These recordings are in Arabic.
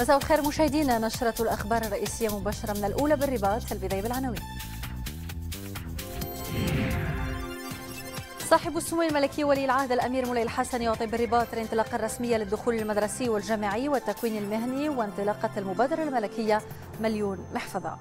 مساء الخير مشاهدينا نشرة الأخبار الرئيسية مباشرة من الأولى بالرباط في البداية بالعناوين صاحب السمو الملكي ولي العهد الأمير مولاي الحسن يعطي بالرباط الانطلاقة الرسمية للدخول المدرسي والجامعي والتكوين المهني وانطلاقة المبادرة الملكية مليون محفظة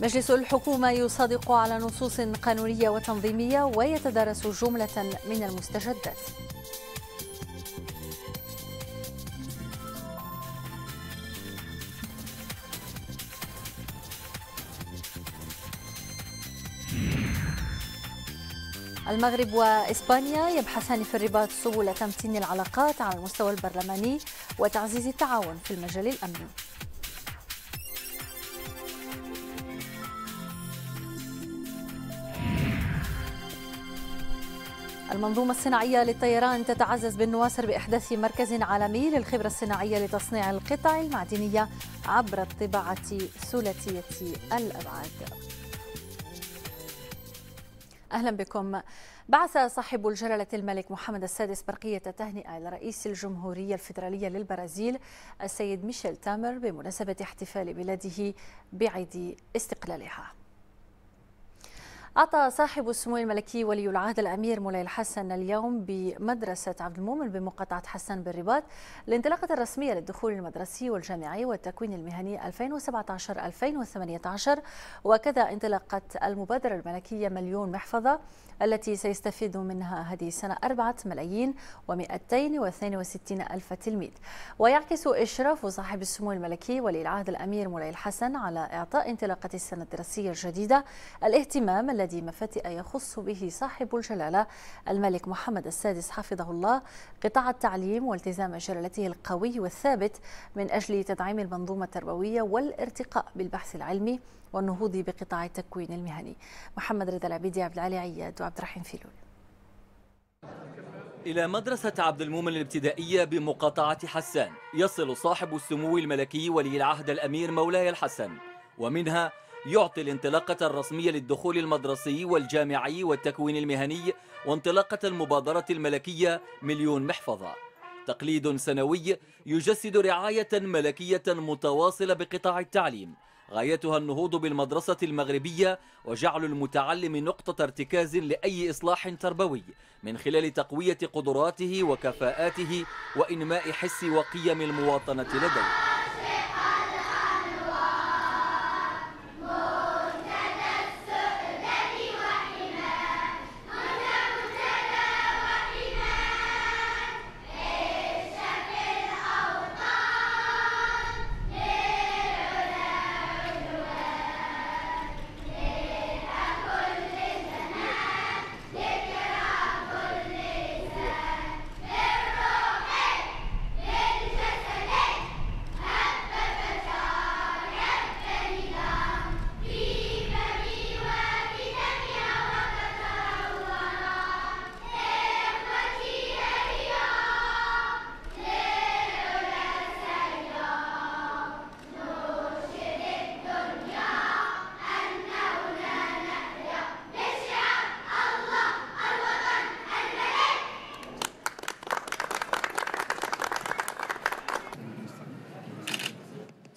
مجلس الحكومة يصادق على نصوص قانونية وتنظيمية ويتدارس جملة من المستجدات المغرب وإسبانيا يبحثان في الرباط سبل تمتين العلاقات على المستوى البرلماني وتعزيز التعاون في المجال الأمني المنظومة الصناعية للطيران تتعزز بالنواصر بإحداث مركز عالمي للخبرة الصناعية لتصنيع القطع المعدنية عبر الطباعة ثلاثية الأبعاد أهلا بكم بعث صاحب الجلالة الملك محمد السادس برقية تهنئة لرئيس الجمهورية الفيدرالية للبرازيل السيد ميشيل تامر بمناسبة احتفال بلاده بعيد استقلالها أعطى صاحب السمو الملكي ولي العهد الأمير مولاي الحسن اليوم بمدرسة عبد المؤمن بمقاطعة حسن بالرباط الانطلاقة الرسمية للدخول المدرسي والجامعي والتكوين المهني 2017-2018 وكذا انطلاقة المبادرة الملكية مليون محفظة التي سيستفيد منها هذه السنة 4 ملايين و262 ألف تلميذ ويعكس إشراف صاحب السمو الملكي ولي العهد الأمير مولاي الحسن على إعطاء انطلاقة السنة الدراسية الجديدة الاهتمام الذي إيجاد مفاتئ يخص به صاحب الجلالة الملك محمد السادس حفظه الله قطاع التعليم والتزام جلالته القوي والثابت من أجل تدعيم المنظومة التربوية والارتقاء بالبحث العلمي والنهوض بقطاع التكوين المهني محمد رضا العبيدي عبد العالي عياد وعبد الرحيم فيلول إلى مدرسة عبد المؤمن الابتدائية بمقاطعة حسان يصل صاحب السمو الملكي ولي العهد الأمير مولاي الحسن ومنها يعطي الانطلاقة الرسمية للدخول المدرسي والجامعي والتكوين المهني وانطلاقة المبادرة الملكية مليون محفظة تقليد سنوي يجسد رعاية ملكية متواصلة بقطاع التعليم غايتها النهوض بالمدرسة المغربية وجعل المتعلم نقطة ارتكاز لأي إصلاح تربوي من خلال تقوية قدراته وكفاءاته وإنماء حس وقيم المواطنة لديه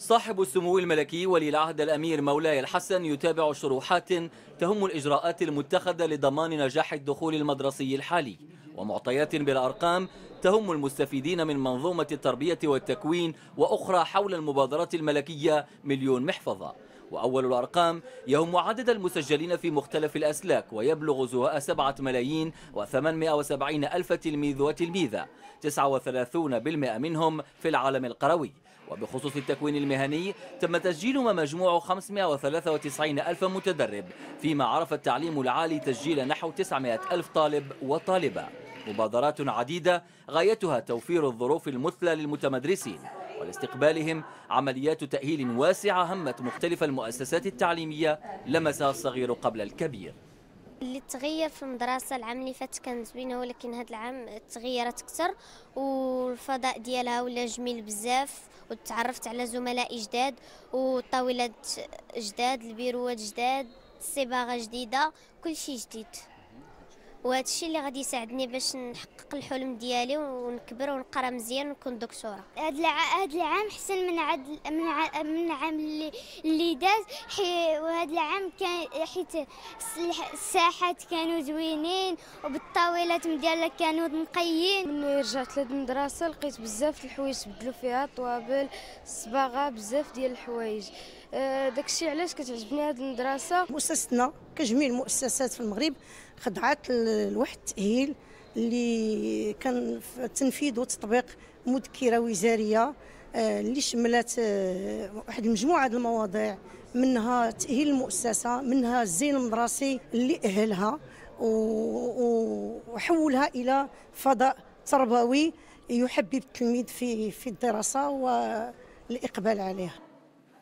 صاحب السمو الملكي ولي العهد الأمير مولاي الحسن يتابع شروحات تهم الإجراءات المتخذة لضمان نجاح الدخول المدرسي الحالي ومعطيات بالأرقام تهم المستفيدين من منظومة التربية والتكوين وأخرى حول المبادرات الملكية مليون محفظة وأول الأرقام يهم عدد المسجلين في مختلف الأسلاك ويبلغ زهاء 7 ملايين و870 ألف تلميذ وتلميذة 39% منهم في العالم القروي وبخصوص التكوين المهني تم ما مجموع 593 ألف متدرب فيما عرف التعليم العالي تسجيل نحو 900 ألف طالب وطالبة مبادرات عديدة غايتها توفير الظروف المثلى للمتمدرسين ولاستقبالهم عمليات تأهيل واسعة همت مختلف المؤسسات التعليمية لمسها الصغير قبل الكبير اللي تغير في المدرسه العام اللي فات كان زوينه ولكن هذا العام تغيرت اكثر والفضاء ديالها ولا جميل بزاف وتعرفت على زملاء جداد وطاولات جداد البيروات جداد الصباغه جديده كل شيء جديد وهذا الشيء اللي غادي يساعدني باش نحقق الحلم ديالي ونكبر ونقرا مزيان ونكون دكتوره هاد العام احسن حسن من عاد من, من العام اللي اللي داز وهذا العام كان حيت الساحات كانوا زوينين وبالطاولات ديالها كانوا نقيين ملي رجعت لهاد المدرسه لقيت بزاف الحوايج تبدلوا فيها الطوابل الصباغه بزاف ديال الحوايج آه، داكشي علاش كتعجبني هاد المدرسه مؤسستنا كجميع المؤسسات في المغرب خدعات لواحد التاهيل اللي كان في تنفيذ وتطبيق مذكره وزاريه آه، اللي شملت آه، واحد المجموعه ديال المواضيع منها تاهيل المؤسسه منها الزين المدرسي اللي اهلها وحولها الى فضاء تربوي يحبب التلميذ في في الدراسه والاقبال عليها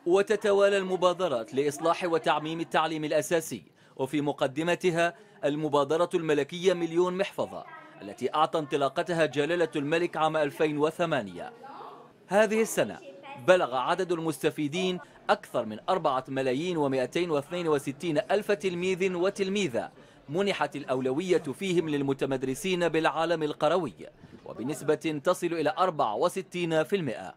وتتوالى المبادرات لاصلاح وتعميم التعليم الاساسي وفي مقدمتها المبادرة الملكية مليون محفظة التي أعطى انطلاقتها جلالة الملك عام 2008 هذه السنة بلغ عدد المستفيدين أكثر من 4 ملايين و262 ألف تلميذ وتلميذة منحت الأولوية فيهم للمتمدرسين بالعالم القروي وبنسبة تصل إلى 64%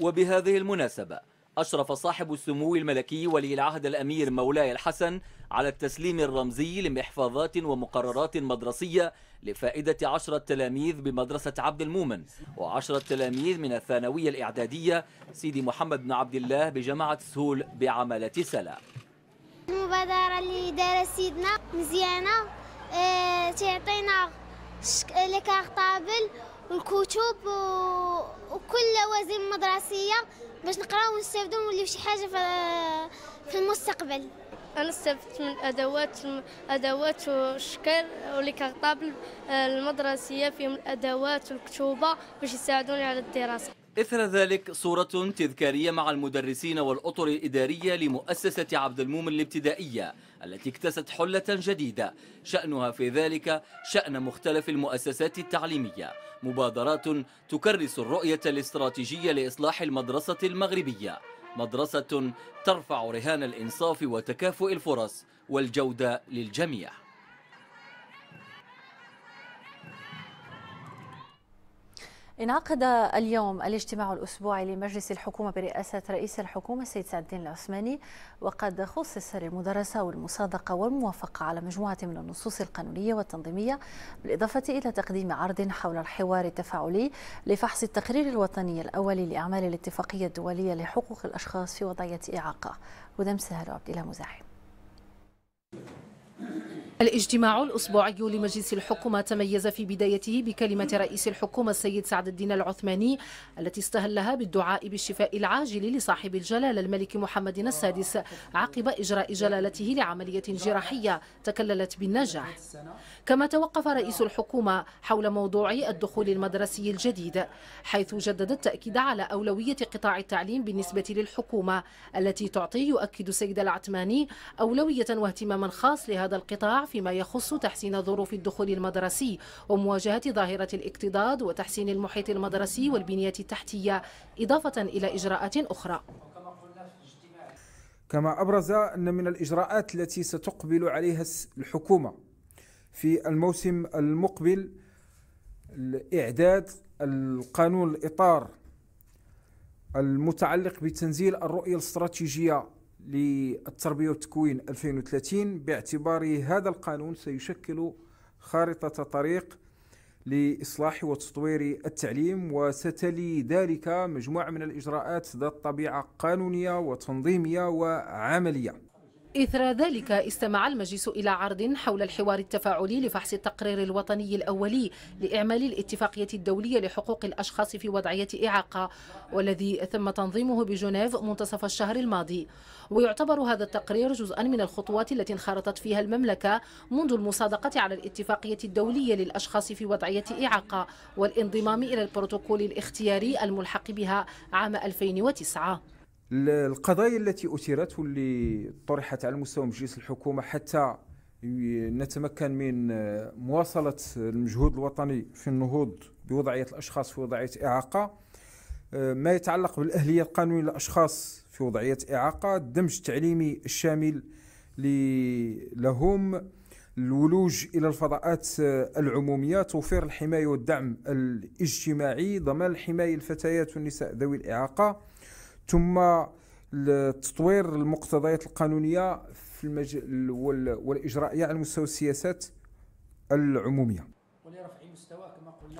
وبهذه المناسبة أشرف صاحب السمو الملكي ولي العهد الأمير مولاي الحسن على التسليم الرمزي لمحفظات ومقررات مدرسية لفائدة عشرة تلاميذ بمدرسة عبد المؤمن وعشرة تلاميذ من الثانوية الإعدادية سيدي محمد بن عبد الله بجامعة سهول بعملة سلا المبادرة اللي دارت سيدنا مزيانة آه، تعطينا الكارطابل والكتب وكل لوازم مدرسية باش نقراو ونستافدو ونوليو شي حاجة في المستقبل انا استفدت من ادوات ادوات الشكل كارطابل المدرسيه فيهم الادوات والكتوبه باش يساعدوني على الدراسه إثر ذلك صورة تذكارية مع المدرسين والأطر الإدارية لمؤسسة عبد المومن الابتدائية التي اكتست حلة جديدة شأنها في ذلك شأن مختلف المؤسسات التعليمية مبادرات تكرس الرؤية الاستراتيجية لإصلاح المدرسة المغربية مدرسة ترفع رهان الإنصاف وتكافؤ الفرص والجودة للجميع انعقد اليوم الاجتماع الأسبوعي لمجلس الحكومة برئاسة رئيس الحكومة السيد سعد الدين العثماني وقد خصص للمدرسة والمصادقة والموافقة على مجموعة من النصوص القانونية والتنظيمية بالإضافة إلى تقديم عرض حول الحوار التفاعلي لفحص التقرير الوطني الأولي لأعمال الاتفاقية الدولية لحقوق الأشخاص في وضعية إعاقة ودمسها عبد الله مزاحم الاجتماع الأسبوعي لمجلس الحكومة تميز في بدايته بكلمة رئيس الحكومة السيد سعد الدين العثماني التي استهلها بالدعاء بالشفاء العاجل لصاحب الجلالة الملك محمد السادس عقب إجراء جلالته لعملية جراحية تكللت بالنجاح كما توقف رئيس الحكومة حول موضوع الدخول المدرسي الجديد حيث جدد التأكيد على أولوية قطاع التعليم بالنسبة للحكومة التي تعطي يؤكد سيد العثماني أولوية واهتماما خاص لهذا القطاع فيما يخص تحسين ظروف الدخول المدرسي ومواجهة ظاهرة الاكتضاد وتحسين المحيط المدرسي والبنية التحتية إضافة إلى إجراءات أخرى كما أبرز أن من الإجراءات التي ستقبل عليها الحكومة في الموسم المقبل إعداد القانون الإطار المتعلق بتنزيل الرؤية الاستراتيجية للتربية والتكوين 2030 باعتبار هذا القانون سيشكل خارطة طريق لإصلاح وتطوير التعليم وستلي ذلك مجموعة من الإجراءات ذات طبيعة قانونية وتنظيمية وعملية إثر ذلك استمع المجلس إلى عرض حول الحوار التفاعلي لفحص التقرير الوطني الأولي لإعمال الاتفاقية الدولية لحقوق الأشخاص في وضعية إعاقة والذي تم تنظيمه بجنيف منتصف الشهر الماضي ويعتبر هذا التقرير جزءا من الخطوات التي انخرطت فيها المملكة منذ المصادقة على الاتفاقية الدولية للأشخاص في وضعية إعاقة والانضمام إلى البروتوكول الاختياري الملحق بها عام 2009 القضايا التي أثيرت واللي طرحت على مستوى مجلس الحكومة حتى نتمكن من مواصلة المجهود الوطني في النهوض بوضعية الأشخاص في وضعية إعاقة آه، ما يتعلق بالأهلية القانونية للأشخاص في وضعية إعاقة الدمج التعليمي الشامل لهم الولوج إلى الفضاءات آه، العمومية توفير الحماية والدعم الاجتماعي ضمان الحماية للفتيات والنساء ذوي الإعاقة ثم تطوير المقتضيات القانونيه في المجال والاجرائيه على مستوى السياسات العموميه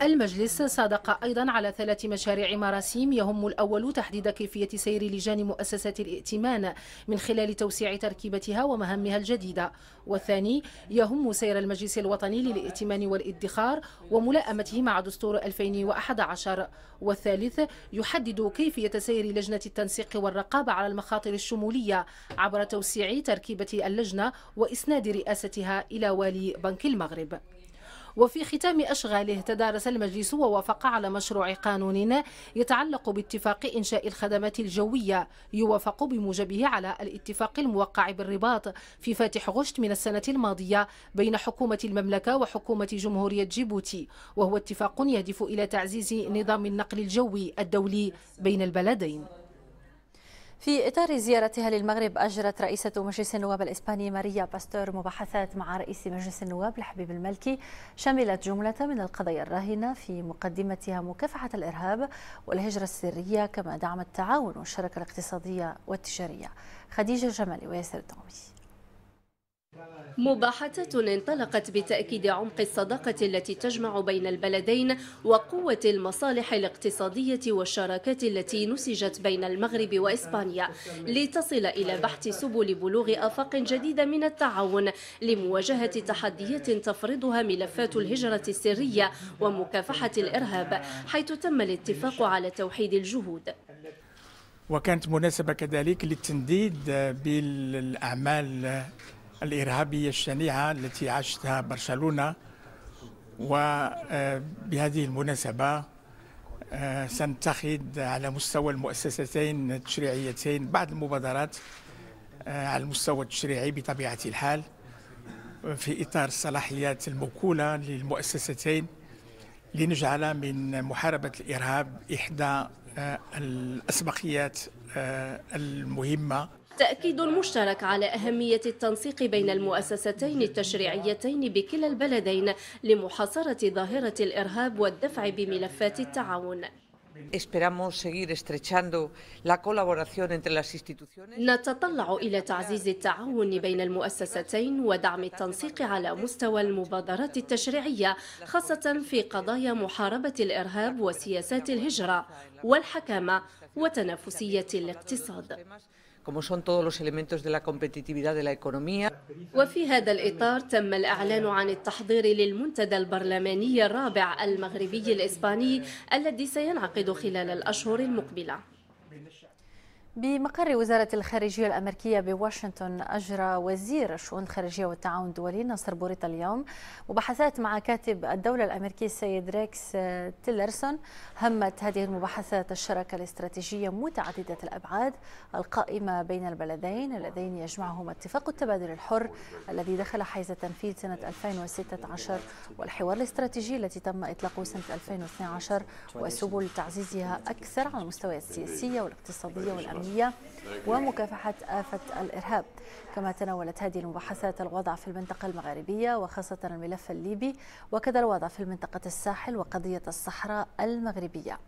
المجلس صادق أيضا على ثلاث مشاريع مراسيم يهم الأول تحديد كيفية سير لجان مؤسسات الائتمان من خلال توسيع تركيبتها ومهامها الجديدة والثاني يهم سير المجلس الوطني للائتمان والادخار وملائمته مع دستور 2011 والثالث يحدد كيفية سير لجنة التنسيق والرقابة على المخاطر الشمولية عبر توسيع تركيبة اللجنة وإسناد رئاستها إلى والي بنك المغرب وفي ختام أشغاله تدارس المجلس ووافق على مشروع قانون يتعلق باتفاق إنشاء الخدمات الجوية يوافق بموجبه على الاتفاق الموقع بالرباط في فاتح غشت من السنة الماضية بين حكومة المملكة وحكومة جمهورية جيبوتي وهو اتفاق يهدف إلى تعزيز نظام النقل الجوي الدولي بين البلدين في إطار زيارتها للمغرب أجرت رئيسة مجلس النواب الإسباني ماريا باستور مباحثات مع رئيس مجلس النواب الحبيب الملكي شملت جملة من القضايا الراهنة في مقدمتها مكافحة الإرهاب والهجرة السرية كما دعم التعاون والشراكة الاقتصادية والتجارية خديجة الجمالي وياسر الدعمي مباحثة انطلقت بتأكيد عمق الصداقة التي تجمع بين البلدين وقوة المصالح الاقتصادية والشراكات التي نسجت بين المغرب وإسبانيا لتصل إلى بحث سبل بلوغ آفاق جديدة من التعاون لمواجهة تحديات تفرضها ملفات الهجرة السرية ومكافحة الإرهاب حيث تم الاتفاق على توحيد الجهود وكانت مناسبة كذلك للتنديد بالأعمال الإرهابية الشنيعة التي عاشتها برشلونة وبهذه المناسبة آه، سنتخذ على مستوى المؤسستين التشريعيتين بعض المبادرات آه، على المستوى التشريعي بطبيعة الحال في إطار الصلاحيات الموكولة للمؤسستين لنجعل من محاربة الإرهاب إحدى آه، الأسبقيات المهمة تأكيد مشترك على أهمية التنسيق بين المؤسستين التشريعيتين بكلا البلدين لمحاصرة ظاهرة الإرهاب والدفع بملفات التعاون Esperamos seguir estrechando la colaboración entre las instituciones. نتطلع إلى تعزيز التعاون بين المؤسستين ودعم التنسيق على مستوى المبادرات التشريعية خاصة في قضايا محاربة الإرهاب وسياسات الهجرة والحكامة وتنافسية الاقتصاد. como son todos los elementos de la competitividad de la economía. وفي هذا الإطار تم الإعلان عن التحضير للمنتدى البرلماني الرابع المغربي الإسباني الذي سينعقد خلال الأشهر المقبلة. بمقر وزارة الخارجية الأمريكية بواشنطن أجرى وزير الشؤون الخارجية والتعاون الدولي ناصر بوريطة اليوم مباحثات مع كاتب الدولة الأمريكي السيد ريكس تيلرسون همت هذه المباحثات الشراكة الاستراتيجية متعددة الأبعاد القائمة بين البلدين اللذين يجمعهما اتفاق التبادل الحر الذي دخل حيز التنفيذ سنة 2016 والحوار الاستراتيجي التي تم إطلاقه سنة 2012 وسبل تعزيزها أكثر على المستويات السياسية والاقتصادية والأمنية الدولية ومكافحة آفة الإرهاب كما تناولت هذه المباحثات الوضع في المنطقة المغاربية وخاصة الملف الليبي وكذا الوضع في منطقة الساحل وقضية الصحراء المغربية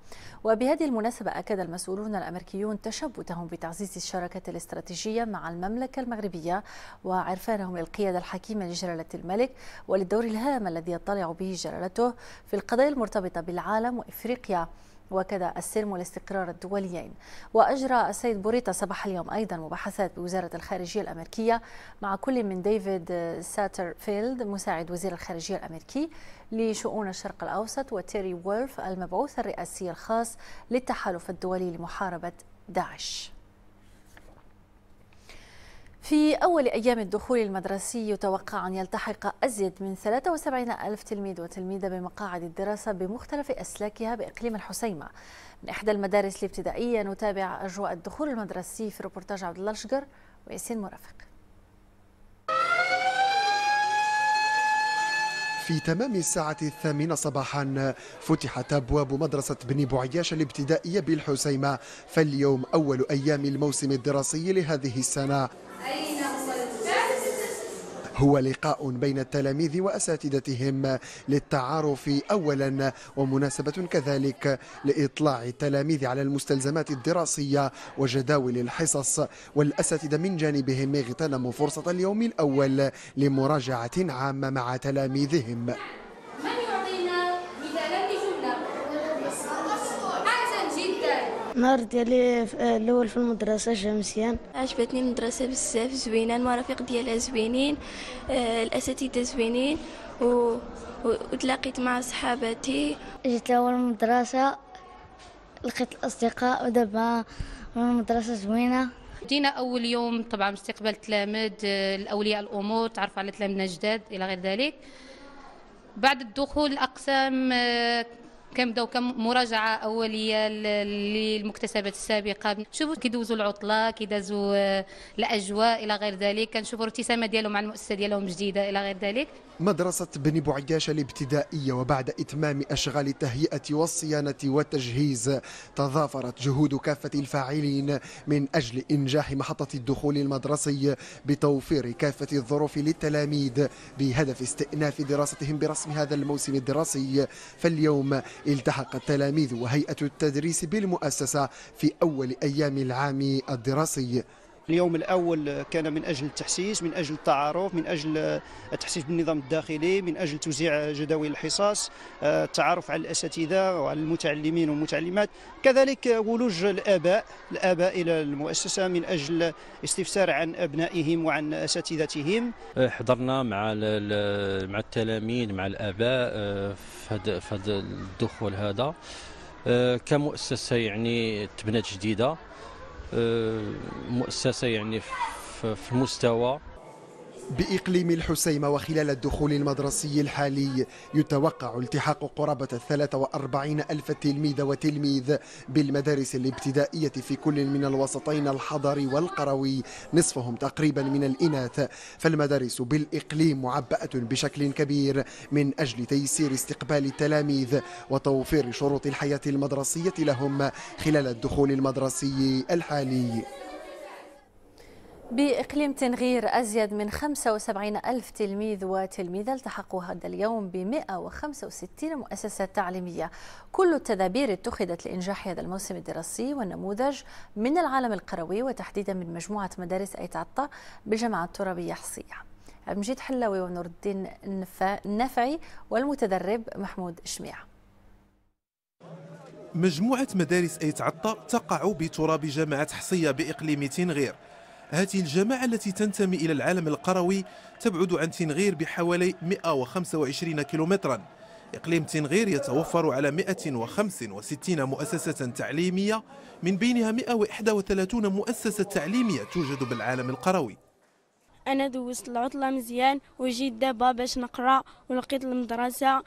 وبهذه المناسبة أكد المسؤولون الأمريكيون تشبثهم بتعزيز الشراكة الاستراتيجية مع المملكة المغربية وعرفانهم للقيادة الحكيمة لجلالة الملك وللدور الهام الذي يطلع به جلالته في القضايا المرتبطة بالعالم وإفريقيا وكذا السلم والاستقرار الدوليين وأجرى السيد بوريتا صباح اليوم أيضا مباحثات بوزارة الخارجية الأمريكية مع كل من ديفيد ساترفيلد مساعد وزير الخارجية الأمريكي لشؤون الشرق الأوسط وتيري وولف المبعوث الرئاسي الخاص للتحالف الدولي لمحاربة داعش في أول أيام الدخول المدرسي يتوقع أن يلتحق أزيد من 73 ألف تلميذ وتلميذة بمقاعد الدراسة بمختلف أسلاكها بإقليم الحسيمة من إحدى المدارس الابتدائية نتابع أجواء الدخول المدرسي في روبورتاج عبد الله الشقر وياسين مرافق في تمام الساعة الثامنة صباحا فتحت أبواب مدرسة بني بوعياش الابتدائية بالحسيمة فاليوم أول أيام الموسم الدراسي لهذه السنة هو لقاء بين التلاميذ وأساتذتهم للتعارف أولا ومناسبة كذلك لإطلاع التلاميذ على المستلزمات الدراسية وجداول الحصص والأساتذة من جانبهم اغتنموا فرصة اليوم الأول لمراجعة عامة مع تلاميذهم نهار ديالي آه، الاول في المدرسه مزيان عجبتني المدرسه بزاف زوينه المرافق ديالها زوينين آه، الاساتذه زوينين و... وتلاقيت مع صحاباتي جيت لاول المدرسه لقيت الاصدقاء ودابا المدرسه زوينه جينا اول يوم طبعا باستقبال التلاميذ آه، الاولياء الامور تعرف على تلاميذنا جداد الى غير ذلك بعد الدخول الاقسام كم بداو كم مراجعه اوليه للمكتسبات السابقه شوفوا كيدوزوا العطله كيدازوا آه، الاجواء الى غير ذلك كنشوفوا الابتسامه ديالهم مع المؤسسه ديالهم جديده الى غير ذلك مدرسة بني بوعياش الابتدائية وبعد إتمام أشغال التهيئة والصيانة والتجهيز تضافرت جهود كافة الفاعلين من أجل إنجاح محطة الدخول المدرسي بتوفير كافة الظروف للتلاميذ بهدف استئناف دراستهم برسم هذا الموسم الدراسي فاليوم التحق التلاميذ وهيئة التدريس بالمؤسسة في أول أيام العام الدراسي اليوم الأول كان من أجل التحسيس من أجل التعارف من أجل التحسيس بالنظام الداخلي من أجل توزيع جداول الحصص آه، التعارف على الأساتذة وعلى المتعلمين والمتعلمات كذلك ولوج الآباء الآباء إلى المؤسسة من أجل استفسار عن أبنائهم وعن أساتذتهم آه، حضرنا مع مع التلاميذ مع الآباء آه، في هذا الدخول هذا كمؤسسة يعني تبنى جديدة آه، مؤسسه يعني في مستوى بإقليم الحسيمة وخلال الدخول المدرسي الحالي يتوقع التحاق قرابة 43 ألف تلميذ وتلميذ بالمدارس الابتدائية في كل من الوسطين الحضري والقروي نصفهم تقريبا من الإناث فالمدارس بالإقليم معبأة بشكل كبير من أجل تيسير استقبال التلاميذ وتوفير شروط الحياة المدرسية لهم خلال الدخول المدرسي الحالي بإقليم تنغير أزيد من 75 ألف تلميذ وتلميذة التحقوا هذا اليوم ب 165 مؤسسة تعليمية كل التدابير اتخذت لإنجاح هذا الموسم الدراسي والنموذج من العالم القروي وتحديدا من مجموعة مدارس أيت عطا بالجامعة الترابية حصية عبد المجيد حلاوي ونور الدين النفعي والمتدرب محمود شميع مجموعة مدارس أيت عطا تقع بتراب جامعة حصية بإقليم تنغير هذه الجماعة التي تنتمي إلى العالم القروي تبعد عن تنغير بحوالي 125 كيلومترا إقليم تنغير يتوفر على 165 مؤسسة تعليمية من بينها 131 مؤسسة تعليمية توجد بالعالم القروي انا دوزت العطله مزيان وجيت دابا باش نقرا ولقيت المدرسه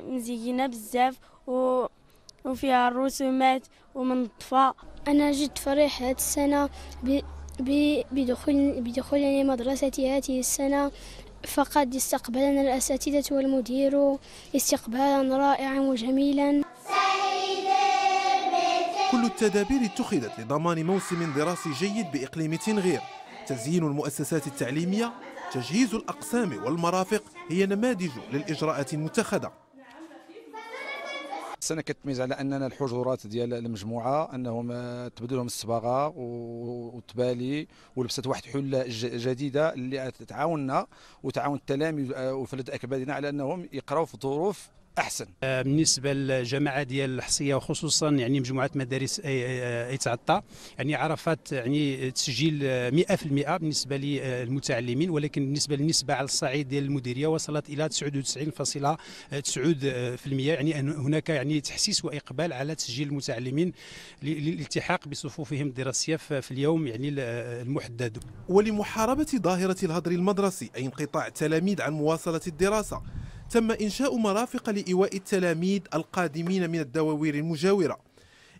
مزينه بزاف و... وفيها الرسومات ومنظفه انا جيت فرح هاد السنه بدخول بدخولنا مدرستي هذه السنة فقد استقبلنا الأساتذة والمدير استقبالا رائعا وجميلا كل التدابير اتخذت لضمان موسم دراسي جيد بإقليم تنغير تزيين المؤسسات التعليمية تجهيز الأقسام والمرافق هي نماذج للإجراءات المتخذة السنه كتميز على اننا الحجرات ديال المجموعه انهم آه، تبدل لهم الصباغه والتبالي ولبست واحد حله جديده اللي تعاوننا وتعاون التلاميذ آه، وفلد اكبادنا على انهم يقراو في ظروف احسن آه، بالنسبه للجماعه ديال الحصيه وخصوصا يعني مجموعه مدارس اي تعطى يعني عرفت يعني تسجيل 100% بالنسبه للمتعلمين ولكن بالنسبه للنسبه على الصعيد ديال المديريه وصلت الى 99.9% يعني هناك يعني تحسيس واقبال على تسجيل المتعلمين للالتحاق بصفوفهم الدراسيه في اليوم يعني المحدد ولمحاربه ظاهره الهدر المدرسي اي انقطاع التلاميذ عن مواصله الدراسه تم إنشاء مرافق لإيواء التلاميذ القادمين من الدواوير المجاورة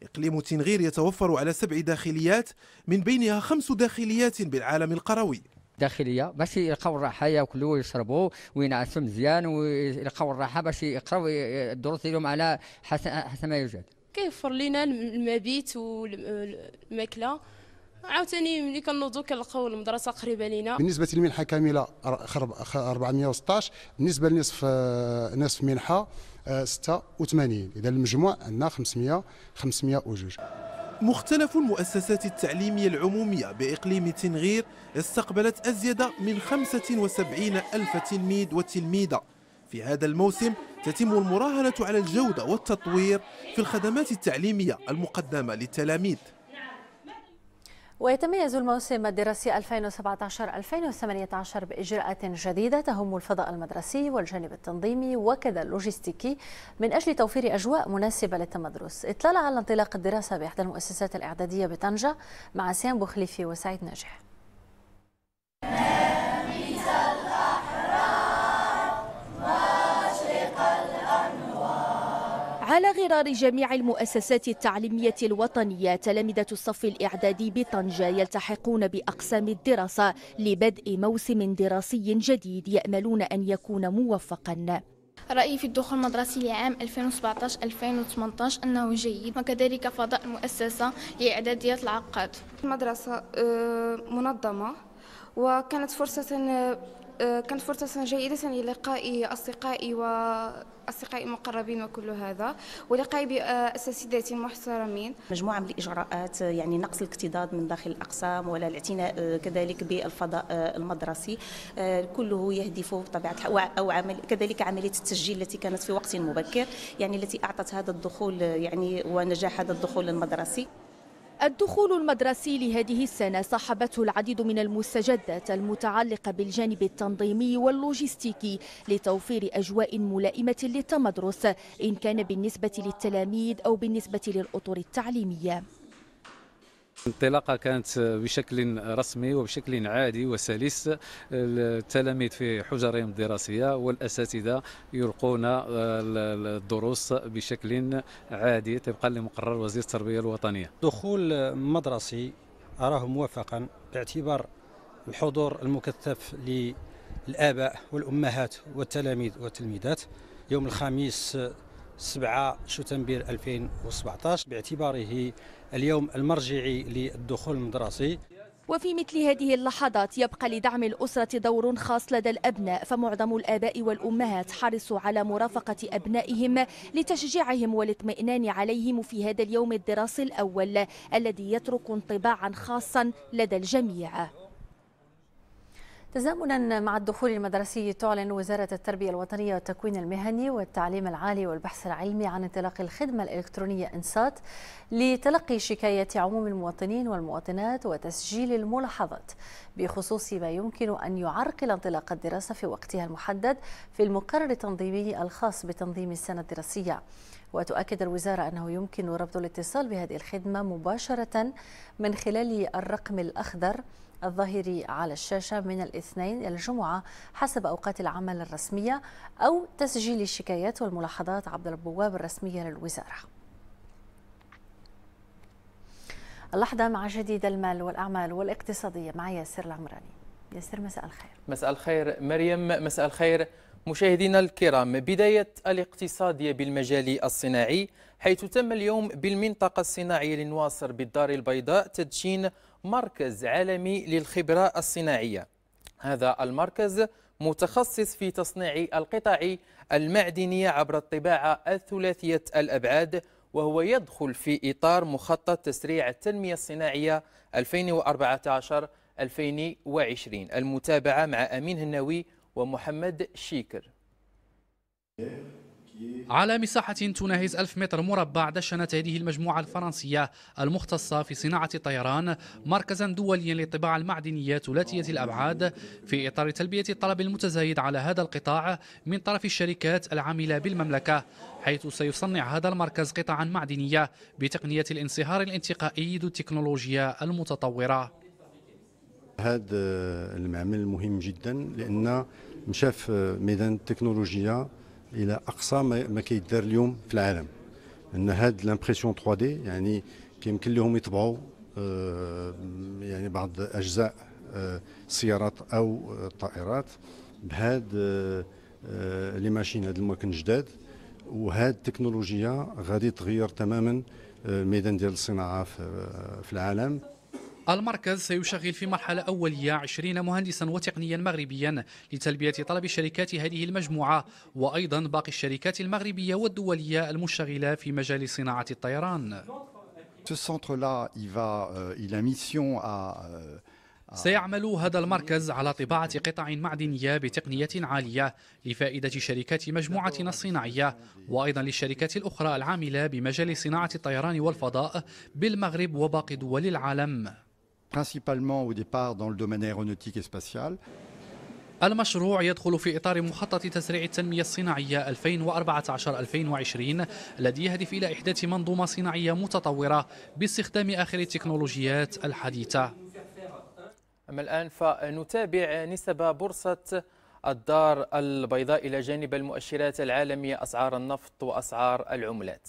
إقليم تنغير يتوفر على سبع داخليات من بينها خمس داخليات بالعالم القروي داخليه باش يلقاو الراحه ياكلوا ويشربوا وينعسوا مزيان ويلقاو الراحه باش يقراو الدروس ديالهم على حسب ما يوجد كيوفر لنا المبيت والماكله عاوتاني ملي كنوضو كنلقاو المدرسه قريبه لينا بالنسبه للمنحه كامله 416 بالنسبه لنصف آه، نصف منحه 86 آه، اذا المجموع عندنا 500 502 مختلف المؤسسات التعليمية العمومية بإقليم تنغير استقبلت أزيد من 75 ألف تلميذ وتلميذة في هذا الموسم تتم المراهنة على الجودة والتطوير في الخدمات التعليمية المقدمة للتلاميذ ويتميز الموسم الدراسي 2017-2018 بإجراءات جديدة تهم الفضاء المدرسي والجانب التنظيمي وكذا اللوجستيكي من أجل توفير أجواء مناسبة للتمدرس اطلال على انطلاق الدراسة بإحدى المؤسسات الإعدادية بطنجة مع سيان بوخليفي وسعيد ناجح على غرار جميع المؤسسات التعليمية الوطنية تلامذة الصف الإعدادي بطنجة يلتحقون بأقسام الدراسة لبدء موسم دراسي جديد يأملون أن يكون موفقاً رأيي في الدخول المدرسي لعام 2017-2018 أنه جيد وكذلك فضاء المؤسسة لإعدادية العقاد المدرسة آه، منظمة وكانت فرصة آه، آه، كانت فرصة جيدة للقاء أصدقائي و أصدقائي المقربين وكل هذا ولقائي بأساتذتي المحترمين مجموعة من الإجراءات يعني نقص الاكتضاد من داخل الأقسام ولا الاعتناء آه، كذلك بالفضاء آه، المدرسي آه، كله يهدف بطبيعة أو عمل كذلك عملية التسجيل التي كانت في وقت مبكر يعني التي أعطت هذا الدخول يعني ونجاح هذا الدخول المدرسي الدخول المدرسي لهذه السنة صاحبته العديد من المستجدات المتعلقة بالجانب التنظيمي واللوجستيكي لتوفير أجواء ملائمة للتمدرس إن كان بالنسبة للتلاميذ أو بالنسبة للأطر التعليمية الانطلاقه كانت بشكل رسمي وبشكل عادي وسلس التلاميذ في حجرهم الدراسيه والاساتذه يلقون الدروس بشكل عادي طبقا لمقرر وزير التربيه الوطنيه دخول مدرسي اراه موافقا باعتبار الحضور المكثف للاباء والامهات والتلاميذ والتلميذات يوم الخميس 7 شتنبر 2017 باعتباره اليوم المرجعي للدخول المدرسي وفي مثل هذه اللحظات يبقى لدعم الأسرة دور خاص لدى الأبناء فمعظم الآباء والأمهات حرصوا على مرافقة أبنائهم لتشجيعهم والاطمئنان عليهم في هذا اليوم الدراسي الأول الذي يترك انطباعا خاصا لدى الجميع تزامنا مع الدخول المدرسي تعلن وزارة التربية الوطنية والتكوين المهني والتعليم العالي والبحث العلمي عن انطلاق الخدمة الإلكترونية إنسات لتلقي شكايات عموم المواطنين والمواطنات وتسجيل الملاحظات بخصوص ما يمكن أن يعرقل انطلاق الدراسة في وقتها المحدد في المقرر التنظيمي الخاص بتنظيم السنة الدراسية وتؤكد الوزارة أنه يمكن ربط الاتصال بهذه الخدمة مباشرة من خلال الرقم الأخضر الظاهر على الشاشة من الاثنين إلى الجمعة حسب أوقات العمل الرسمية أو تسجيل الشكايات والملاحظات عبر البوابة الرسمية للوزارة اللحظة مع جديد المال والأعمال والاقتصادية مع ياسر العمراني ياسر مساء الخير مساء الخير مريم مساء الخير مشاهدينا الكرام بداية الاقتصادية بالمجال الصناعي حيث تم اليوم بالمنطقة الصناعية لنواصر بالدار البيضاء تدشين مركز عالمي للخبرة الصناعية هذا المركز متخصص في تصنيع القطع المعدنية عبر الطباعة الثلاثية الأبعاد وهو يدخل في إطار مخطط تسريع التنمية الصناعية 2014 2020 المتابعة مع أمين هنوي ومحمد شيكر على مساحة تناهز 1000 متر مربع دشنت هذه المجموعة الفرنسية المختصة في صناعة الطيران مركزا دوليا للطباعة المعدنية ثلاثية الأبعاد في إطار تلبية الطلب المتزايد على هذا القطاع من طرف الشركات العاملة بالمملكة حيث سيصنع هذا المركز قطعا معدنية بتقنية الانصهار الانتقائي ذو التكنولوجيا المتطورة هذا المعمل مهم جدا لان مشاف ميدان التكنولوجيا الى اقصى ما كيدار اليوم في العالم ان هاد لامبريسيون 3 دي يعني كيمكن لهم يطبعوا آه، يعني بعض اجزاء السيارات آه، او الطائرات بهاد آه، لي ماشين هاد الماكن جداد وهاد التكنولوجيا غادي تغير تماما الميدان ديال الصناعه في العالم المركز سيشغل في مرحلة أولية 20 مهندسا وتقنيا مغربيا لتلبية طلب شركات هذه المجموعة وأيضا باقي الشركات المغربية والدولية المشتغلة في مجال صناعة الطيران euh, euh, سيعمل هذا المركز على طباعة قطع معدنية بتقنية عالية لفائدة شركات مجموعتنا الصناعية وأيضا للشركات الأخرى العاملة بمجال صناعة الطيران والفضاء بالمغرب وباقي دول العالم principalement au départ dans le domaine aéronautique et spatial. المشروع يدخل في إطار مخطط تسريع التنمية الصناعية 2014-2020 الذي يهدف إلى إحداث منظومة صناعية متطورة باستخدام آخر التكنولوجيات الحديثة أما الآن فنتابع نسب بورصة الدار البيضاء إلى جانب المؤشرات العالمية أسعار النفط وأسعار العملات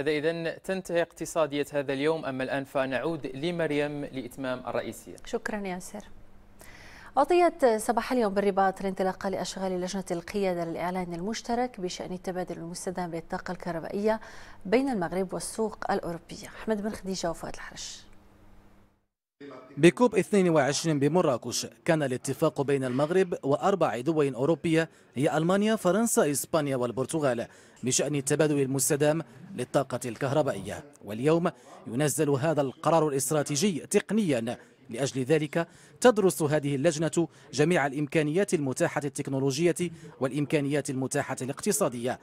هذا إذا تنتهي اقتصادية هذا اليوم أما الآن فنعود لمريم لإتمام الرئيسية شكرا ياسر أعطيت صباح اليوم بالرباط الانطلاقة لأشغال لجنة القيادة للإعلان المشترك بشأن التبادل المستدام بالطاقة الكهربائية بين المغرب والسوق الأوروبية أحمد بن خديجة وفؤاد الحرش بكوب 22 بمراكش كان الاتفاق بين المغرب وأربع دول أوروبية هي ألمانيا فرنسا إسبانيا والبرتغال بشأن التبادل المستدام للطاقة الكهربائية واليوم ينزل هذا القرار الاستراتيجي تقنيا لأجل ذلك تدرس هذه اللجنة جميع الإمكانيات المتاحة التكنولوجية والإمكانيات المتاحة الاقتصادية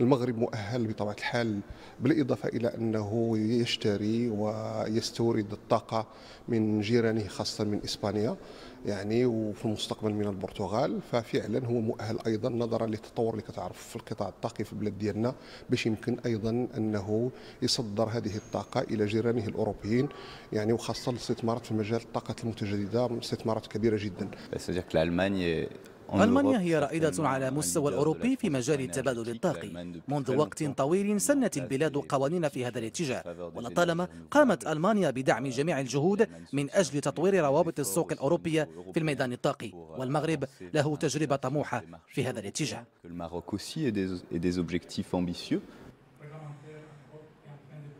المغرب مؤهل بطبيعه الحال بالاضافه الى انه يشتري ويستورد الطاقه من جيرانه خاصه من اسبانيا يعني وفي المستقبل من البرتغال ففعلا هو مؤهل ايضا نظرا للتطور اللي كتعرف في القطاع الطاقي في البلاد ديالنا باش يمكن ايضا انه يصدر هذه الطاقه الى جيرانه الاوروبيين يعني وخاصه الاستثمارات في مجال الطاقه المتجدده استثمارات كبيره جدا. ألمانيا هي رائدة على مستوى الأوروبي في مجال التبادل الطاقي منذ وقت طويل سنت البلاد قوانين في هذا الاتجاه ولطالما قامت ألمانيا بدعم جميع الجهود من أجل تطوير روابط السوق الأوروبية في الميدان الطاقي والمغرب له تجربة طموحة في هذا الاتجاه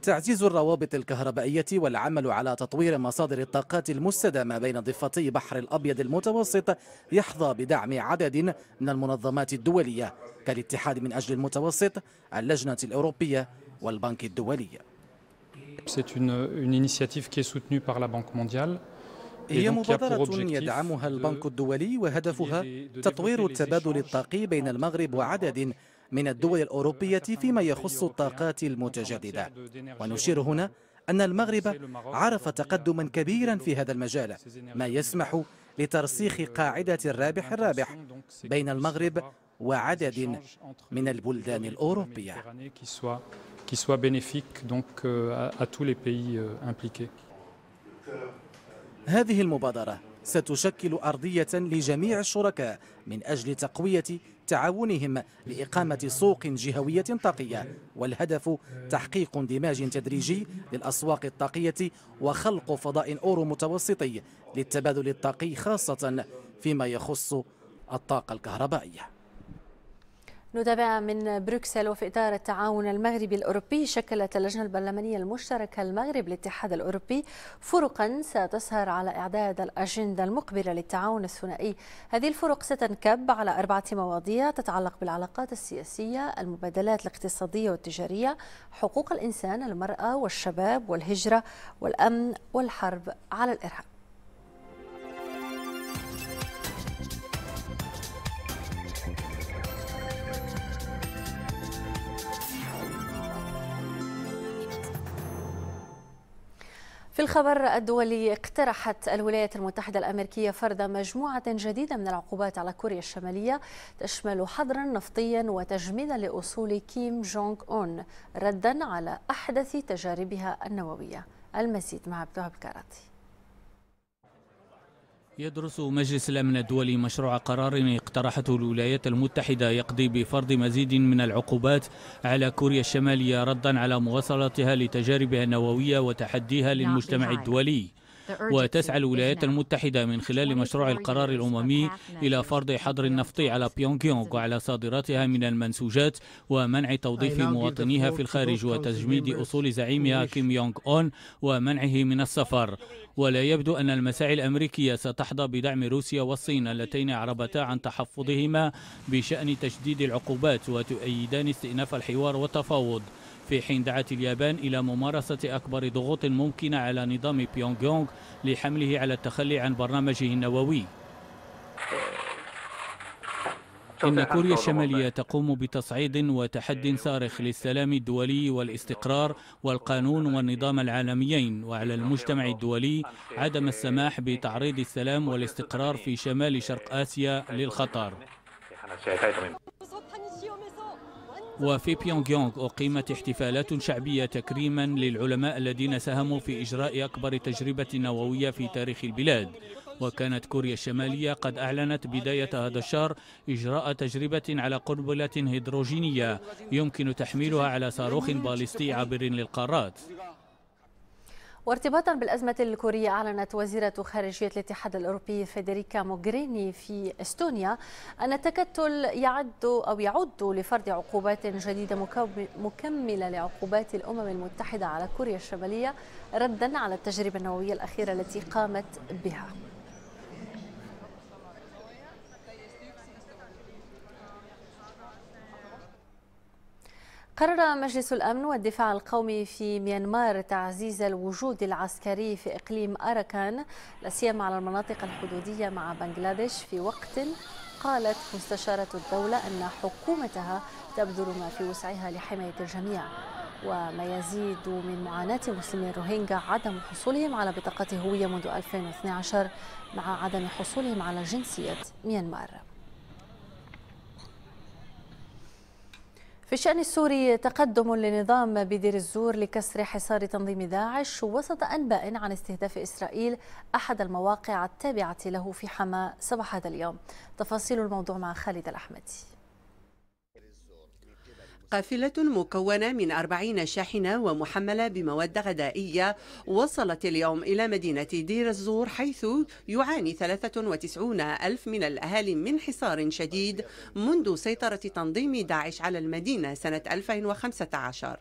تعزيز الروابط الكهربائية والعمل على تطوير مصادر الطاقات المستدامة بين ضفتي بحر الأبيض المتوسط يحظى بدعم عدد من المنظمات الدولية كالاتحاد من أجل المتوسط اللجنة الأوروبية والبنك الدولي هي مبادرة يدعمها البنك الدولي وهدفها تطوير التبادل الطاقي بين المغرب وعدد من الدول الأوروبية فيما يخص الطاقات المتجددة ونشير هنا أن المغرب عرف تقدما كبيرا في هذا المجال ما يسمح لترسيخ قاعدة الرابح الرابح بين المغرب وعدد من البلدان الأوروبية euh, euh, هذه المبادرة ستشكل أرضية لجميع الشركاء من أجل تقوية تعاونهم لإقامة سوق جهوية طاقية والهدف تحقيق اندماج تدريجي للأسواق الطاقية وخلق فضاء أورو متوسطي للتبادل الطاقي خاصة فيما يخص الطاقة الكهربائية نتابع من بروكسل وفي إطار التعاون المغربي الأوروبي شكلت اللجنة البرلمانية المشتركة المغرب الاتحاد الأوروبي فرقا ستسهر على إعداد الأجندة المقبلة للتعاون الثنائي هذه الفرق ستنكب على أربعة مواضيع تتعلق بالعلاقات السياسية المبادلات الاقتصادية والتجارية حقوق الإنسان المرأة والشباب والهجرة والأمن والحرب على الإرهاب في الخبر الدولي اقترحت الولايات المتحدة الأمريكية فرض مجموعة جديدة من العقوبات على كوريا الشمالية تشمل حظرا نفطيا وتجميدا لأصول كيم جونغ أون ردا على أحدث تجاربها النووية المزيد مع عبد الكاراتي يدرس مجلس الأمن الدولي مشروع قرار اقترحته الولايات المتحدة يقضي بفرض مزيد من العقوبات على كوريا الشمالية ردا على مواصلتها لتجاربها النووية وتحديها للمجتمع الدولي وتسعى الولايات المتحدة من خلال مشروع القرار الأممي إلى فرض حظر نفطي على بيونغ يونغ وعلى صادراتها من المنسوجات ومنع توظيف مواطنيها في الخارج وتجميد أصول زعيمها كيم يونغ أون ومنعه من السفر ولا يبدو أن المساعي الأمريكية ستحظى بدعم روسيا والصين اللتين أعربتا عن تحفظهما بشأن تشديد العقوبات وتؤيدان استئناف الحوار والتفاوض في حين دعت اليابان إلى ممارسة أكبر ضغوط ممكنة على نظام بيونغ يونغ لحمله على التخلي عن برنامجه النووي إن كوريا الشمالية تقوم بتصعيد وتحد صارخ للسلام الدولي والاستقرار والقانون والنظام العالميين وعلى المجتمع الدولي عدم السماح بتعريض السلام والاستقرار في شمال شرق آسيا للخطر وفي بيونغ يونغ أقيمت احتفالات شعبية تكريما للعلماء الذين ساهموا في إجراء أكبر تجربة نووية في تاريخ البلاد وكانت كوريا الشمالية قد أعلنت بداية هذا الشهر إجراء تجربة على قنبلة هيدروجينية يمكن تحميلها على صاروخ باليستي عابر للقارات وارتباطا بالأزمة الكورية أعلنت وزيرة خارجية الاتحاد الأوروبي فيدريكا موغريني في استونيا أن التكتل يعد أو يعد لفرض عقوبات جديدة مكملة لعقوبات الأمم المتحدة على كوريا الشمالية ردا على التجربة النووية الأخيرة التي قامت بها قرر مجلس الأمن والدفاع القومي في ميانمار تعزيز الوجود العسكري في إقليم لا لاسيما على المناطق الحدودية مع بنغلاديش في وقت قالت مستشارة الدولة أن حكومتها تبذل ما في وسعها لحماية الجميع وما يزيد من معاناة مسلمي الروهينجا عدم حصولهم على بطاقة هوية منذ 2012 مع عدم حصولهم على جنسية ميانمار في الشأن السوري تقدم لنظام بدير الزور لكسر حصار تنظيم داعش وسط أنباء عن استهداف إسرائيل أحد المواقع التابعة له في حماة صباح هذا اليوم تفاصيل الموضوع مع خالد الأحمدي قافلة مكونة من أربعين شاحنة ومحملة بمواد غذائية وصلت اليوم إلى مدينة دير الزور حيث يعاني 93 ألف من الأهالي من حصار شديد منذ سيطرة تنظيم داعش على المدينة سنة 2015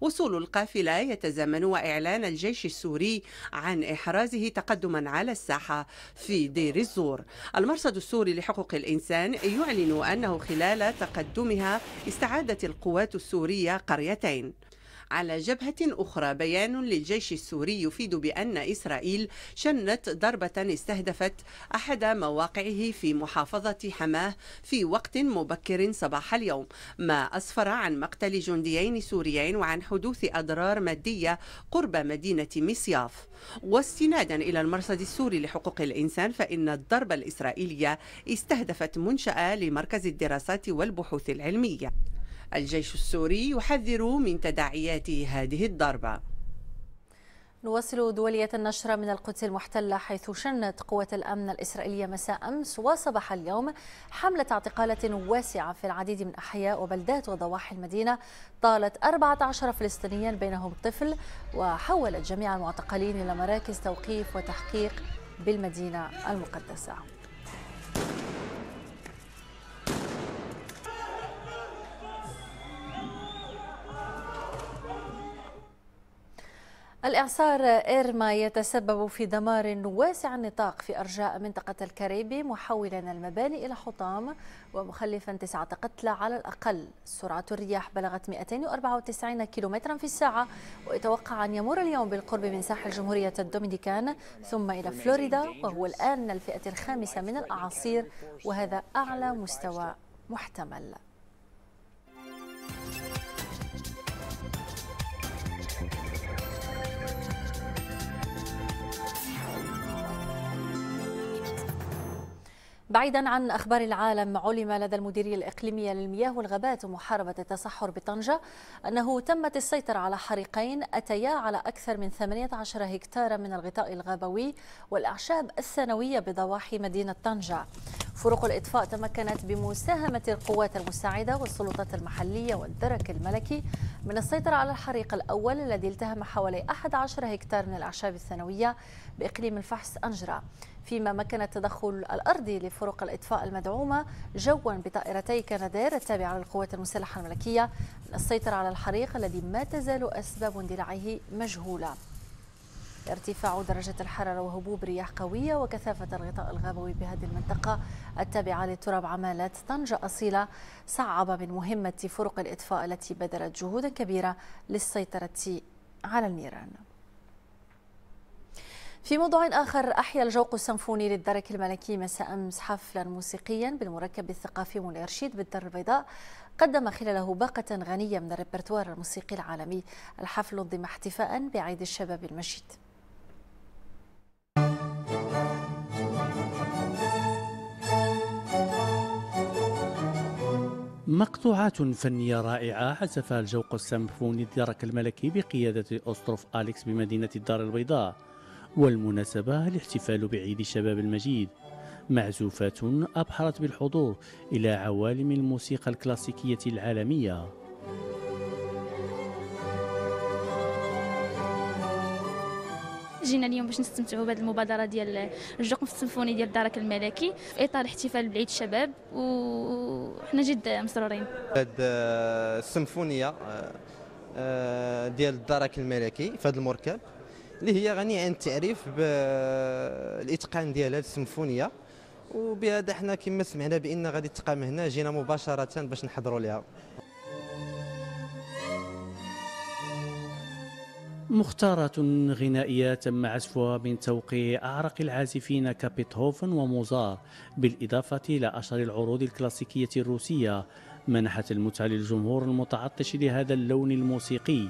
وصول القافلة يتزامن وإعلان الجيش السوري عن إحرازه تقدما على الساحة في دير الزور المرصد السوري لحقوق الإنسان يعلن أنه خلال تقدمها استعادت القوات السورية قريتين على جبهة أخرى بيان للجيش السوري يفيد بأن إسرائيل شنت ضربة استهدفت أحد مواقعه في محافظة حماه في وقت مبكر صباح اليوم ما أسفر عن مقتل جنديين سوريين وعن حدوث أضرار مادية قرب مدينة مصياف واستنادا إلى المرصد السوري لحقوق الإنسان فإن الضربة الإسرائيلية استهدفت منشأة لمركز الدراسات والبحوث العلمية الجيش السوري يحذر من تداعيات هذه الضربة نواصل دولية النشرة من القدس المحتلة حيث شنت قوة الأمن الإسرائيلية مساء أمس وصباح اليوم حملة اعتقالات واسعة في العديد من أحياء وبلدات وضواحي المدينة طالت 14 فلسطينيا بينهم طفل وحولت جميع المعتقلين إلى مراكز توقيف وتحقيق بالمدينة المقدسة الإعصار إيرما يتسبب في دمار واسع النطاق في أرجاء منطقة الكاريبي محولا المباني إلى حطام ومخلفا تسعة قتلى على الأقل سرعة الرياح بلغت 294 كيلومترا في الساعة ويتوقع أن يمر اليوم بالقرب من ساحل جمهورية الدومينيكان ثم إلى فلوريدا وهو الآن الفئة الخامسة من الأعاصير وهذا أعلى مستوى محتمل بعيدا عن أخبار العالم علم لدى المديرية الإقليمية للمياه والغابات ومحاربة التصحر بطنجة أنه تمت السيطرة على حريقين أتيا على أكثر من 18 هكتارا من الغطاء الغابوي والأعشاب السنوية بضواحي مدينة طنجة فرق الإطفاء تمكنت بمساهمة القوات المساعدة والسلطات المحلية والدرك الملكي من السيطرة على الحريق الأول الذي التهم حوالي 11 هكتار من الأعشاب السنوية بإقليم الفحص أنجرة فيما مكن التدخل الأرضي لفرق الإطفاء المدعومة جوا بطائرتي كندير التابعة للقوات المسلحة الملكية من السيطرة على الحريق الذي ما تزال أسباب اندلاعه مجهولة ارتفاع درجة الحرارة وهبوب رياح قوية وكثافة الغطاء الغابوي بهذه المنطقة التابعة لتراب عمالة طنجة أصيلة صعب من مهمة فرق الإطفاء التي بذلت جهودا كبيرة للسيطرة على الميران في موضوع آخر أحيا الجوق السمفوني للدرك الملكي مساء أمس حفلا موسيقيا بالمركب الثقافي منير رشيد بالدار البيضاء قدم خلاله باقة غنية من الريبرتوار الموسيقي العالمي الحفل انضم احتفاء بعيد الشباب المشيد مقطوعات فنية رائعة عزفها الجوق السمفوني الدرك الملكي بقيادة أسطرف أليكس بمدينة الدار البيضاء والمناسبة الاحتفال بعيد شباب المجيد معزوفات أبحرت بالحضور إلى عوالم الموسيقى الكلاسيكية العالمية جينا اليوم باش نستمتعوا بهذه المبادره ديال الجقم السيمفوني ديال الدرك الملكي في اطار احتفال بعيد الشباب وحنا جد مسرورين هذه آه، السيمفونيه آه، آه، ديال الدرك الملكي في هذا المركب اللي هي غنيه عن التعريف بالاتقان ديالها هذه السيمفونيه وبهذا حنا كما سمعنا بان غادي تقام هنا جينا مباشره باش نحضروا لها مختارات غنائية تم عزفها من توقيع أعرق العازفين كابيتهوفن وموزار بالإضافة إلى أشهر العروض الكلاسيكية الروسية منحت المتعة للجمهور المتعطش لهذا اللون الموسيقي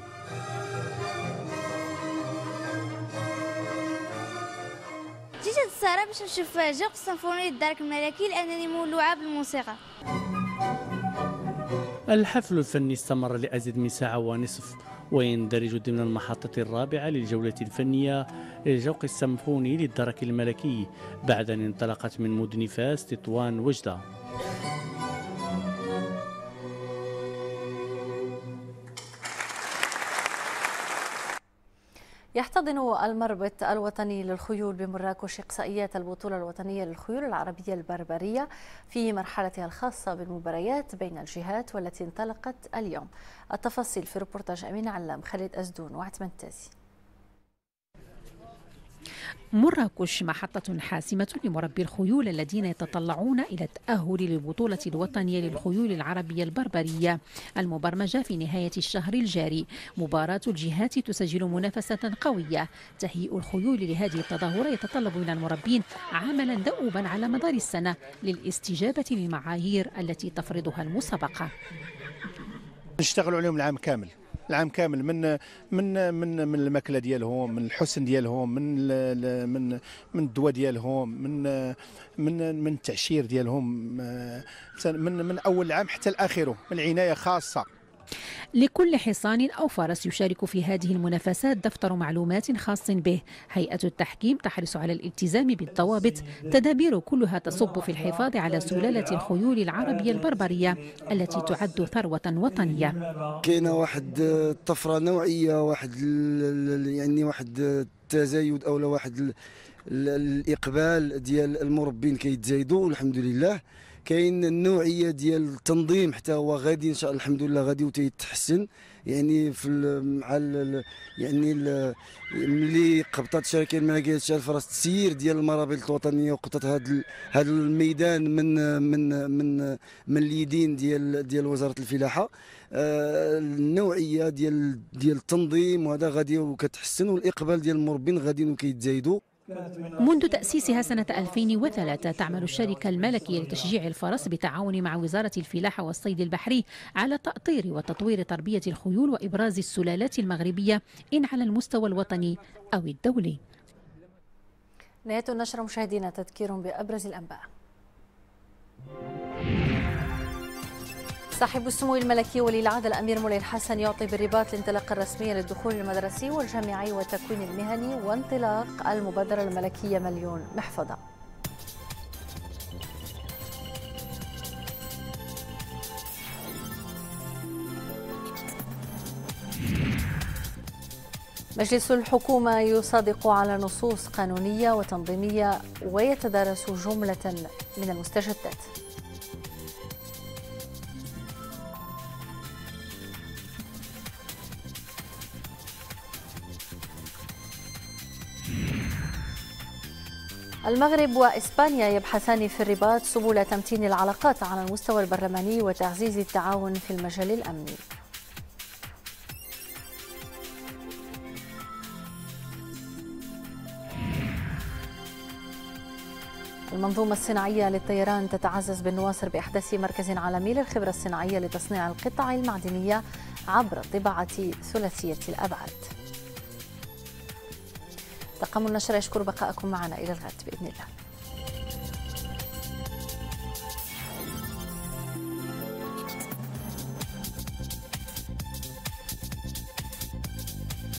السهرة باش نشوف جوق سيمفونية الدرك الملكي لأنني مولوعة بالموسيقى الحفل الفني استمر لأزيد من ساعة ونصف ويندرج ضمن المحطة الرابعة للجولة الفنية لجوق السمفوني للدرك الملكي بعد أن انطلقت من مدن فاس تطوان وجدة يحتضن المربط الوطني للخيول بمراكش إقصائيات البطولة الوطنية للخيول العربية البربرية في مرحلتها الخاصة بالمباريات بين الجهات والتي انطلقت اليوم التفاصيل في ريبورتاج أمين علام خالد أزدون وعتمان تازي مراكش محطة حاسمة لمربي الخيول الذين يتطلعون إلى التأهل للبطولة الوطنية للخيول العربية البربرية المبرمجة في نهاية الشهر الجاري مباراة الجهات تسجل منافسة قوية تهيئ الخيول لهذه التظاهرة يتطلب من المربين عملا دؤوبا على مدار السنة للاستجابة للمعايير التي تفرضها المسابقة نشتغلوا عليهم العام كامل العام كامل من من من من الماكله ديالهم من الحسن ديالهم من من من الدواء ديالهم من من من التعشير ديالهم آه، من من اول العام حتى لاخره من عنايه خاصه لكل حصان أو فرس يشارك في هذه المنافسات دفتر معلومات خاص به هيئة التحكيم تحرص على الالتزام بالضوابط تدابير كلها تصب في الحفاظ على سلالة الخيول العربية البربرية التي تعد ثروة وطنية كاينه واحد الطفرة نوعية واحد يعني واحد التزايد أو واحد الإقبال ديال المربين كيتزايدوا الحمد لله كاين النوعيه ديال التنظيم حتى هو غادي ان شاء الله الحمد لله غادي وتيتحسن يعني في مع يعني ملي قبطات الشركه الملكيه للشرف راس التسيير ديال المرابط الوطنيه وقطت هذا هذا الميدان من من من من اليدين ديال ديال وزاره الفلاحه آه النوعيه ديال ديال التنظيم وهذا غادي وكتحسن والاقبال ديال المربين غادي وكيتزايدوا منذ تأسيسها سنة 2003 تعمل الشركة الملكية لتشجيع الفرس بالتعاون مع وزارة الفلاحة والصيد البحري على تأطير وتطوير تربية الخيول وإبراز السلالات المغربية إن على المستوى الوطني أو الدولي نهاية النشر مشاهدينا تذكير بأبرز الأنباء صاحب السمو الملكي ولي العهد الامير مولاي الحسن يعطي بالرباط الانطلاق الرسمي للدخول المدرسي والجامعي والتكوين المهني وانطلاق المبادره الملكيه مليون محفظه مجلس الحكومة يصادق على نصوص قانونية وتنظيمية ويتدارس جملة من المستجدات المغرب وإسبانيا يبحثان في الرباط سبل تمتين العلاقات على المستوى البرلماني وتعزيز التعاون في المجال الأمني المنظومة الصناعية للطيران تتعزز بالنواصر بإحداث مركز عالمي للخبرة الصناعية لتصنيع القطع المعدنية عبر طباعة ثلاثية الأبعاد تقام النشر يشكر بقائكم معنا إلى الغد بإذن الله